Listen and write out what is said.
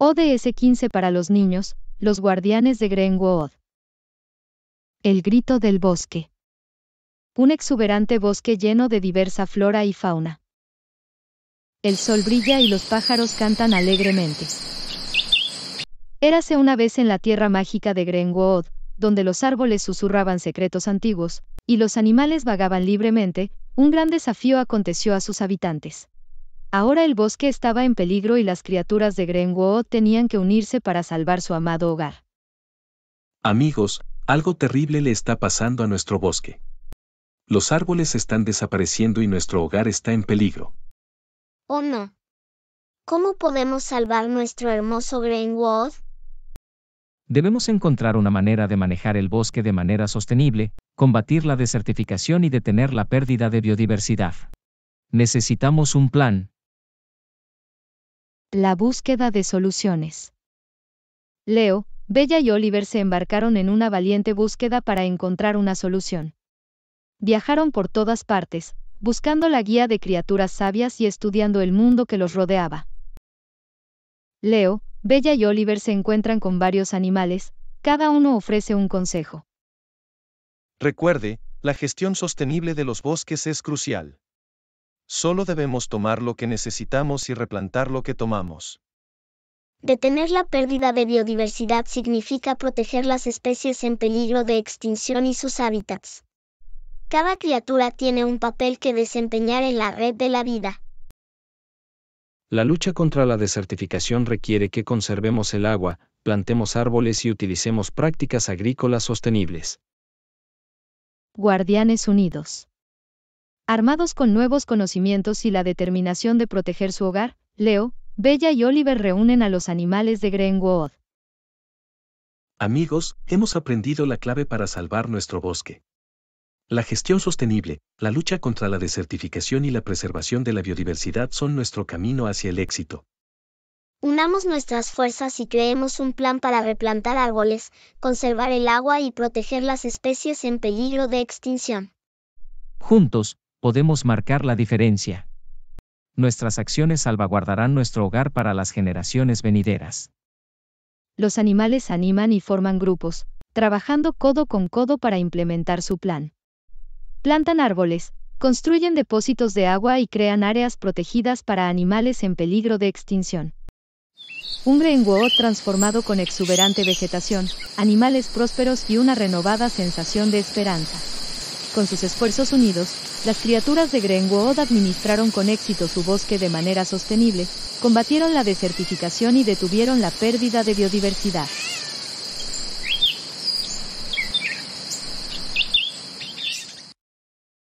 ODS 15 para los niños, los guardianes de Greenwood. El grito del bosque. Un exuberante bosque lleno de diversa flora y fauna. El sol brilla y los pájaros cantan alegremente. Érase una vez en la tierra mágica de Greenwood, donde los árboles susurraban secretos antiguos, y los animales vagaban libremente, un gran desafío aconteció a sus habitantes. Ahora el bosque estaba en peligro y las criaturas de Greenwood tenían que unirse para salvar su amado hogar. Amigos, algo terrible le está pasando a nuestro bosque. Los árboles están desapareciendo y nuestro hogar está en peligro. Oh no. ¿Cómo podemos salvar nuestro hermoso Greenwood? Debemos encontrar una manera de manejar el bosque de manera sostenible, combatir la desertificación y detener la pérdida de biodiversidad. Necesitamos un plan, la búsqueda de soluciones. Leo, Bella y Oliver se embarcaron en una valiente búsqueda para encontrar una solución. Viajaron por todas partes, buscando la guía de criaturas sabias y estudiando el mundo que los rodeaba. Leo, Bella y Oliver se encuentran con varios animales, cada uno ofrece un consejo. Recuerde, la gestión sostenible de los bosques es crucial. Solo debemos tomar lo que necesitamos y replantar lo que tomamos. Detener la pérdida de biodiversidad significa proteger las especies en peligro de extinción y sus hábitats. Cada criatura tiene un papel que desempeñar en la red de la vida. La lucha contra la desertificación requiere que conservemos el agua, plantemos árboles y utilicemos prácticas agrícolas sostenibles. Guardianes Unidos. Armados con nuevos conocimientos y la determinación de proteger su hogar, Leo, Bella y Oliver reúnen a los animales de Greenwood. Amigos, hemos aprendido la clave para salvar nuestro bosque. La gestión sostenible, la lucha contra la desertificación y la preservación de la biodiversidad son nuestro camino hacia el éxito. Unamos nuestras fuerzas y creemos un plan para replantar árboles, conservar el agua y proteger las especies en peligro de extinción. Juntos, podemos marcar la diferencia. Nuestras acciones salvaguardarán nuestro hogar para las generaciones venideras. Los animales animan y forman grupos, trabajando codo con codo para implementar su plan. Plantan árboles, construyen depósitos de agua y crean áreas protegidas para animales en peligro de extinción. Un Greenwood transformado con exuberante vegetación, animales prósperos y una renovada sensación de esperanza. Con sus esfuerzos unidos, las criaturas de Grenwood administraron con éxito su bosque de manera sostenible, combatieron la desertificación y detuvieron la pérdida de biodiversidad.